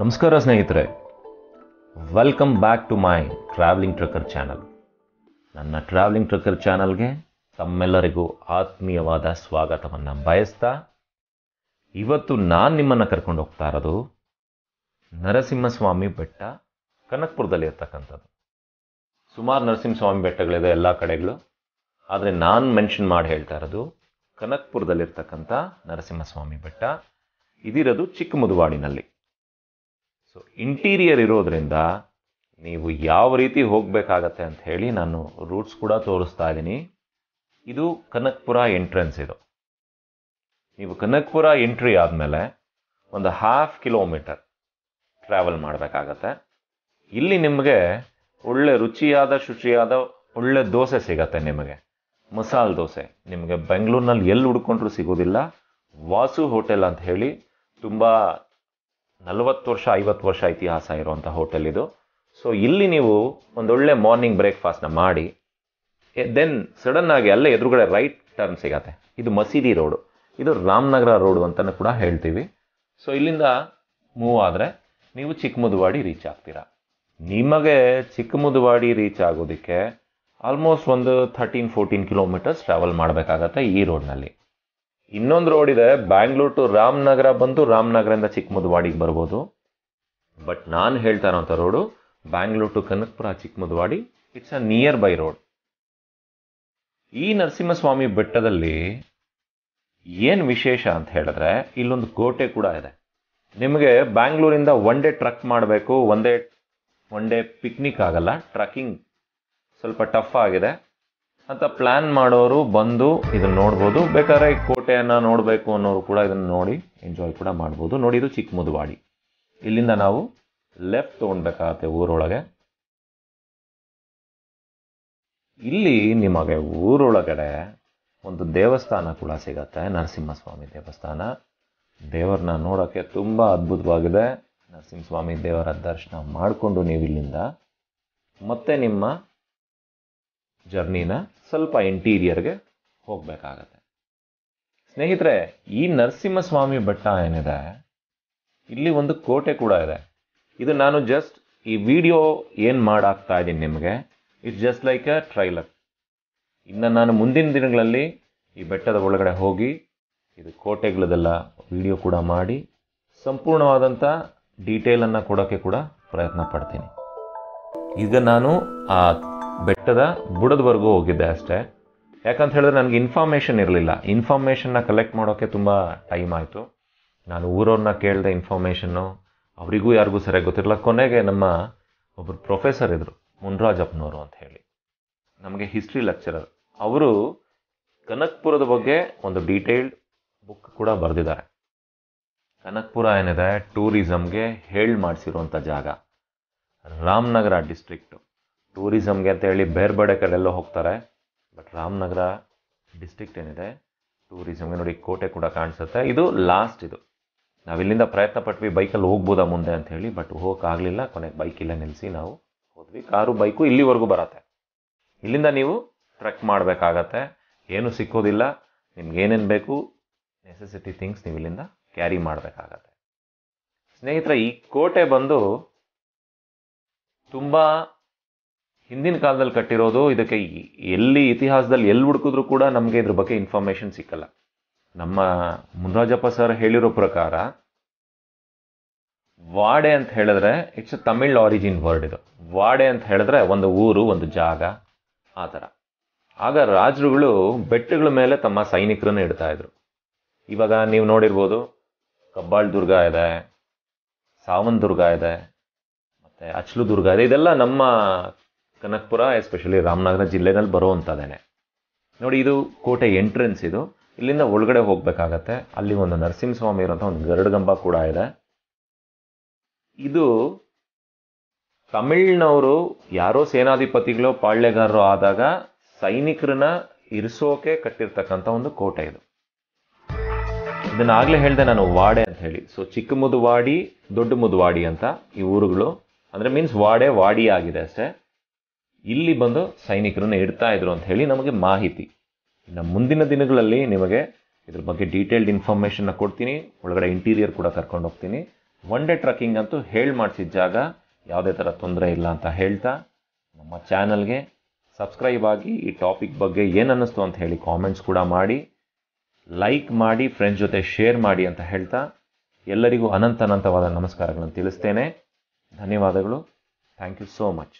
ನಮಸ್ಕಾರ ಸ್ನೇಹಿತರೆ welcome back to my travelling trucker channel ನನ್ನ ಟ್ರಾವೆಲಿಂಗ್ ಟ್ರಕ್ಕರ್ ಚಾನಲ್ಗೆ ತಮ್ಮೆಲ್ಲರಿಗೂ ಆತ್ಮೀಯವಾದ ಸ್ವಾಗತವನ್ನು ಬಯಸ್ತಾ ಇವತ್ತು ನಾನು ನಿಮ್ಮನ್ನು ಕರ್ಕೊಂಡು ಹೋಗ್ತಾ ಇರೋದು ನರಸಿಂಹಸ್ವಾಮಿ ಬೆಟ್ಟ ಕನಕ್ಪುರದಲ್ಲಿ ಇರ್ತಕ್ಕಂಥದ್ದು ಸುಮಾರು ನರಸಿಂಹಸ್ವಾಮಿ ಬೆಟ್ಟಗಳಿದೆ ಎಲ್ಲ ಕಡೆಗಳು ಆದರೆ ನಾನು ಮೆನ್ಷನ್ ಮಾಡಿ ಹೇಳ್ತಾ ಇರೋದು ಕನಕ್ಪುರದಲ್ಲಿರ್ತಕ್ಕಂಥ ನರಸಿಂಹಸ್ವಾಮಿ ಬೆಟ್ಟ ಇದಿರೋದು ಚಿಕ್ಕಮದುವಾಡಿನಲ್ಲಿ ಸೊ ಇಂಟೀರಿಯರ್ ಇರೋದರಿಂದ ನೀವು ಯಾವ ರೀತಿ ಹೋಗಬೇಕಾಗತ್ತೆ ಅಂತ ಹೇಳಿ ನಾನು ರೂಟ್ಸ್ ಕೂಡ ತೋರಿಸ್ತಾ ಇದ್ದೀನಿ ಇದು ಕನಕ್ಪುರ ಎಂಟ್ರೆನ್ಸ್ ಇದು ನೀವು ಕನಕ್ಪುರ ಎಂಟ್ರಿ ಆದಮೇಲೆ ಒಂದು ಹಾಫ್ ಕಿಲೋಮೀಟರ್ ಟ್ರಾವೆಲ್ ಮಾಡಬೇಕಾಗತ್ತೆ ಇಲ್ಲಿ ನಿಮಗೆ ಒಳ್ಳೆ ರುಚಿಯಾದ ಶುಚಿಯಾದ ಒಳ್ಳೆ ದೋಸೆ ಸಿಗತ್ತೆ ನಿಮಗೆ ಮಸಾಲೆ ದೋಸೆ ನಿಮಗೆ ಬೆಂಗಳೂರಿನಲ್ಲಿ ಎಲ್ಲಿ ಹುಡ್ಕೊಂಡ್ರೂ ಸಿಗೋದಿಲ್ಲ ವಾಸು ಹೋಟೆಲ್ ಅಂತ ಹೇಳಿ ತುಂಬ ನಲವತ್ತು ವರ್ಷ ಐವತ್ತು ವರ್ಷ ಇತಿಹಾಸ ಇರುವಂಥ ಹೋಟೆಲ್ ಇದು ಸೊ ಇಲ್ಲಿ ನೀವು ಒಂದೊಳ್ಳೆ ಮಾರ್ನಿಂಗ್ ಬ್ರೇಕ್ಫಾಸ್ಟ್ನ ಮಾಡಿ ದೆನ್ ಸಡನ್ನಾಗಿ ಅಲ್ಲೇ ಎದುರುಗಡೆ ರೈಟ್ ಟರ್ನ್ ಸಿಗತ್ತೆ ಇದು ಮಸೀದಿ ರೋಡು ಇದು ರಾಮನಗರ ರೋಡು ಅಂತಲೂ ಕೂಡ ಹೇಳ್ತೀವಿ ಸೊ ಇಲ್ಲಿಂದ ಮೂವ್ ಆದರೆ ನೀವು ಚಿಕ್ಕಮುದುವಾಡಿ ರೀಚ್ ಆಗ್ತೀರಾ ನಿಮಗೆ ಚಿಕ್ಕಮುದುವಾಡಿ ರೀಚ್ ಆಗೋದಕ್ಕೆ ಆಲ್ಮೋಸ್ಟ್ ಒಂದು ಥರ್ಟೀನ್ ಫೋರ್ಟೀನ್ ಕಿಲೋಮೀಟರ್ಸ್ ಟ್ರಾವೆಲ್ ಮಾಡಬೇಕಾಗತ್ತೆ ಈ ರೋಡ್ನಲ್ಲಿ ಇನ್ನೊಂದು ರೋಡ್ ಇದೆ ಬ್ಯಾಂಗ್ಳೂರ್ ಟು ರಾಮನಗರ ಬಂದು ರಾಮನಗರದಿಂದ ಚಿಕ್ಕಮದುವಾಡಿಗೆ ಬರ್ಬೋದು ಬಟ್ ನಾನು ಹೇಳ್ತಾ ಇರೋಂಥ road Bangalore to Kanakapura Chikkamaduvadi it's a nearby road ಈ ನರಸಿಂಹಸ್ವಾಮಿ ಬೆಟ್ಟದಲ್ಲಿ ಏನು ವಿಶೇಷ ಅಂತ ಹೇಳಿದ್ರೆ ಇಲ್ಲೊಂದು ಕೋಟೆ ಕೂಡ ಇದೆ ನಿಮಗೆ ಬ್ಯಾಂಗ್ಳೂರಿಂದ ಒನ್ ಡೇ ಟ್ರಕ್ ಮಾಡಬೇಕು ಒಂದೇ ಒನ್ ಡೇ ಪಿಕ್ನಿಕ್ ಆಗಲ್ಲ ಟ್ರಕ್ಕಿಂಗ್ ಸ್ವಲ್ಪ ಟಫ್ ಆಗಿದೆ ಅಂತ ಪ್ಲ್ಯಾನ್ ಮಾಡೋರು ಬಂದು ಇದನ್ನು ನೋಡ್ಬೋದು ಬೇಕಾದ್ರೆ ಕೋಟೆಯನ್ನು ನೋಡಬೇಕು ಅನ್ನೋರು ಕೂಡ ಇದನ್ನು ನೋಡಿ ಎಂಜಾಯ್ ಕೂಡ ಮಾಡ್ಬೋದು ನೋಡಿ ಇದು ಚಿಕ್ಕ ಮುದುವಾಡಿ ಇಲ್ಲಿಂದ ನಾವು ಲೆಫ್ಟ್ ತೊಗೊಳ್ಬೇಕಾಗತ್ತೆ ಊರೊಳಗೆ ಇಲ್ಲಿ ನಿಮಗೆ ಊರೊಳಗಡೆ ಒಂದು ದೇವಸ್ಥಾನ ಕೂಡ ಸಿಗತ್ತೆ ನರಸಿಂಹಸ್ವಾಮಿ ದೇವಸ್ಥಾನ ದೇವರನ್ನ ನೋಡೋಕ್ಕೆ ತುಂಬ ಅದ್ಭುತವಾಗಿದೆ ನರಸಿಂಹಸ್ವಾಮಿ ದೇವರ ದರ್ಶನ ಮಾಡಿಕೊಂಡು ನೀವು ಇಲ್ಲಿಂದ ಮತ್ತೆ ನಿಮ್ಮ ಜರ್ನಿನ ಸ್ವಲ್ಪ ಇಂಟೀರಿಯರ್ಗೆ ಹೋಗಬೇಕಾಗತ್ತೆ ಸ್ನೇಹಿತರೆ ಈ ನರಸಿಂಹಸ್ವಾಮಿ ಬೆಟ್ಟ ಏನಿದೆ ಇಲ್ಲಿ ಒಂದು ಕೋಟೆ ಕೂಡ ಇದೆ ಇದು ನಾನು ಜಸ್ಟ್ ಈ ವಿಡಿಯೋ ಏನು ಮಾಡಾಕ್ತಾ ಇದ್ದೀನಿ ನಿಮಗೆ it's just like a trailer ಇನ್ನು ನಾನು ಮುಂದಿನ ದಿನಗಳಲ್ಲಿ ಈ ಬೆಟ್ಟದ ಒಳಗಡೆ ಹೋಗಿ ಇದು ಕೋಟೆಗಳದೆಲ್ಲ ವಿಡಿಯೋ ಕೂಡ ಮಾಡಿ ಸಂಪೂರ್ಣವಾದಂಥ ಡೀಟೇಲನ್ನು ಕೊಡೋಕ್ಕೆ ಕೂಡ ಪ್ರಯತ್ನ ಪಡ್ತೀನಿ ಈಗ ನಾನು ಆ ಬೆಟ್ಟದ ಬುಡದವರೆಗೂ ಹೋಗಿದ್ದೆ ಅಷ್ಟೇ ಯಾಕಂತ ಹೇಳಿದ್ರೆ ನನಗೆ ಇನ್ಫಾರ್ಮೇಷನ್ ಇರಲಿಲ್ಲ ಇನ್ಫಾರ್ಮೇಷನ್ನ ಕಲೆಕ್ಟ್ ಮಾಡೋಕ್ಕೆ ತುಂಬ ಟೈಮ್ ಆಯಿತು ನಾನು ಊರವ್ರನ್ನ ಕೇಳಿದೆ ಇನ್ಫಾರ್ಮೇಷನ್ನು ಅವರಿಗೂ ಯಾರಿಗೂ ಸರಿಯಾಗಿ ಗೊತ್ತಿರಲ್ಲ ಕೊನೆಗೆ ನಮ್ಮ ಒಬ್ಬರು ಪ್ರೊಫೆಸರ್ ಇದ್ದರು ಮುನ್ರಾಜಪ್ಪನವರು ಅಂತ ಹೇಳಿ ನಮಗೆ ಹಿಸ್ಟ್ರಿ ಲೆಕ್ಚರರ್ ಅವರು ಕನಕ್ಪುರದ ಬಗ್ಗೆ ಒಂದು ಡೀಟೇಲ್ಡ್ ಬುಕ್ ಕೂಡ ಬರೆದಿದ್ದಾರೆ ಕನಕ್ಪುರ ಏನಿದೆ ಟೂರಿಸಮ್ಗೆ ಹೇಳಿ ಮಾಡಿಸಿರುವಂಥ ಜಾಗ ರಾಮನಗರ ಡಿಸ್ಟ್ರಿಕ್ಟು ಟೂರಿಸಮ್ಗೆ ಅಂತ ಹೇಳಿ ಬೇರೆ ಬೇರೆ ಕಡೆಯೆಲ್ಲ ಹೋಗ್ತಾರೆ ಬಟ್ ರಾಮನಗರ ಡಿಸ್ಟ್ರಿಕ್ಟ್ ಏನಿದೆ ಟೂರಿಸಮ್ಗೆ ನೋಡಿ ಕೋಟೆ ಕೂಡ ಕಾಣಿಸುತ್ತೆ ಇದು ಲಾಸ್ಟ್ ಇದು ನಾವು ಇಲ್ಲಿಂದ ಪ್ರಯತ್ನ ಪಟ್ವಿ ಬೈಕಲ್ಲಿ ಹೋಗ್ಬೋದಾ ಮುಂದೆ ಅಂತ ಹೇಳಿ ಬಟ್ ಹೋಗೋಕ್ಕಾಗಲಿಲ್ಲ ಕೊನೆಗೆ ಬೈಕಿಲ್ಲ ನಿಲ್ಲಿಸಿ ನಾವು ಹೋದ್ವಿ ಕಾರು ಬೈಕು ಇಲ್ಲಿವರೆಗೂ ಬರತ್ತೆ ಇಲ್ಲಿಂದ ನೀವು ಟ್ರೆಕ್ ಮಾಡಬೇಕಾಗತ್ತೆ ಏನು ಸಿಕ್ಕೋದಿಲ್ಲ ನಿಮ್ಗೆ ಏನೇನು ಬೇಕು ನೆಸೆಸಿಟಿ ಥಿಂಗ್ಸ್ ನೀವು ಇಲ್ಲಿಂದ ಕ್ಯಾರಿ ಮಾಡಬೇಕಾಗತ್ತೆ ಸ್ನೇಹಿತರೆ ಈ ಕೋಟೆ ಬಂದು ತುಂಬ ಹಿಂದಿನ ಕಾಲದಲ್ಲಿ ಕಟ್ಟಿರೋದು ಇದಕ್ಕೆ ಎಲ್ಲಿ ಇತಿಹಾಸದಲ್ಲಿ ಎಲ್ಲಿ ಹುಡುಕಿದ್ರು ಕೂಡ ನಮಗೆ ಇದ್ರ ಬಗ್ಗೆ ಇನ್ಫಾರ್ಮೇಷನ್ ಸಿಕ್ಕಲ್ಲ ನಮ್ಮ ಮುನ್ರಾಜಪ್ಪ ಸರ್ ಹೇಳಿರೋ ಪ್ರಕಾರ ವಾಡೆ ಅಂತ ಹೇಳಿದ್ರೆ it's a Tamil origin word ಇದು ವಾಡೆ ಅಂತ ಹೇಳಿದ್ರೆ ಒಂದು ಊರು ಒಂದು ಜಾಗ ಆ ಥರ ಆಗ ರಾಜರುಗಳು ಬೆಟ್ಟಗಳ ಮೇಲೆ ತಮ್ಮ ಸೈನಿಕರನ್ನು ಇಡ್ತಾ ಇದ್ರು ಇವಾಗ ನೀವು ನೋಡಿರ್ಬೋದು ಕಬ್ಬಾಳ್ ದುರ್ಗ ಇದೆ ಸಾವನ್ ದುರ್ಗ ಇದೆ ಮತ್ತು ಅಚ್ಲು ದುರ್ಗ ಇದೆಲ್ಲ ನಮ್ಮ ಕನಕಪುರ ಎಸ್ಪೆಷಲಿ ರಾಮನಗರ ಜಿಲ್ಲೆನಲ್ಲಿ ಬರುವಂಥದ್ದೇನೆ ನೋಡಿ ಇದು ಕೋಟೆ ಎಂಟ್ರೆನ್ಸ್ ಇದು ಇಲ್ಲಿಂದ ಒಳಗಡೆ ಹೋಗಬೇಕಾಗತ್ತೆ ಅಲ್ಲಿ ಒಂದು ನರಸಿಂಹಸ್ವಾಮಿ ಇರೋಂಥ ಒಂದು ಗರುಡಗಂಬ ಕೂಡ ಇದೆ ಇದು ತಮಿಳ್ನವರು ಯಾರೋ ಸೇನಾಧಿಪತಿಗಳು ಪಾಳ್ಯಗಾರರು ಆದಾಗ ಸೈನಿಕರನ್ನ ಇರಿಸೋಕೆ ಕಟ್ಟಿರ್ತಕ್ಕಂಥ ಒಂದು ಕೋಟೆ ಇದು ಇದನ್ನಾಗಲೇ ಹೇಳ್ದೆ ಹೇಳಿದೆ ನಾನು ವಾಡೆ ಅಂತ ಹೇಳಿ ಸೊ ಚಿಕ್ಕ ಮುದುವಾಡಿ ದೊಡ್ಡ ಮುದುವಾಡಿ ಅಂತ ಈ ಊರುಗಳು ಅಂದರೆ ಮೀನ್ಸ್ ವಾಡೆ ವಾಡಿ ಆಗಿದೆ ಅಷ್ಟೇ ಇಲ್ಲಿ ಬಂದು ಸೈನಿಕರನ್ನು ಇಡ್ತಾ ಇದ್ರು ಅಂತ ಹೇಳಿ ನಮಗೆ ಮಾಹಿತಿ ಇನ್ನು ಮುಂದಿನ ದಿನಗಳಲ್ಲಿ ನಿಮಗೆ ಇದ್ರ ಬಗ್ಗೆ ಡೀಟೇಲ್ಡ್ ಇನ್ಫಾರ್ಮೇಷನ್ನ ಕೊಡ್ತೀನಿ ಒಳಗಡೆ ಇಂಟೀರಿಯರ್ ಕೂಡ ಕರ್ಕೊಂಡು ಹೋಗ್ತೀನಿ ಒನ್ ಡೇ ಟ್ರಕ್ಕಿಂಗ್ ಅಂತೂ ಹೇಳಿ ಮಾಡಿಸಿದ ಜಾಗ ಯಾವುದೇ ಥರ ತೊಂದರೆ ಇಲ್ಲ ಅಂತ ಹೇಳ್ತಾ ನಮ್ಮ ಚಾನಲ್ಗೆ ಸಬ್ಸ್ಕ್ರೈಬ್ ಆಗಿ ಈ ಟಾಪಿಕ್ ಬಗ್ಗೆ ಏನು ಅನ್ನಿಸ್ತು ಅಂತ ಹೇಳಿ ಕಾಮೆಂಟ್ಸ್ ಕೂಡ ಮಾಡಿ ಲೈಕ್ ಮಾಡಿ ಫ್ರೆಂಡ್ಸ್ ಜೊತೆ ಶೇರ್ ಮಾಡಿ ಅಂತ ಹೇಳ್ತಾ ಎಲ್ಲರಿಗೂ ಅನಂತ ಅನಂತವಾದ ನಮಸ್ಕಾರಗಳನ್ನು ತಿಳಿಸ್ತೇನೆ ಧನ್ಯವಾದಗಳು ಥ್ಯಾಂಕ್ ಯು ಸೋ ಮಚ್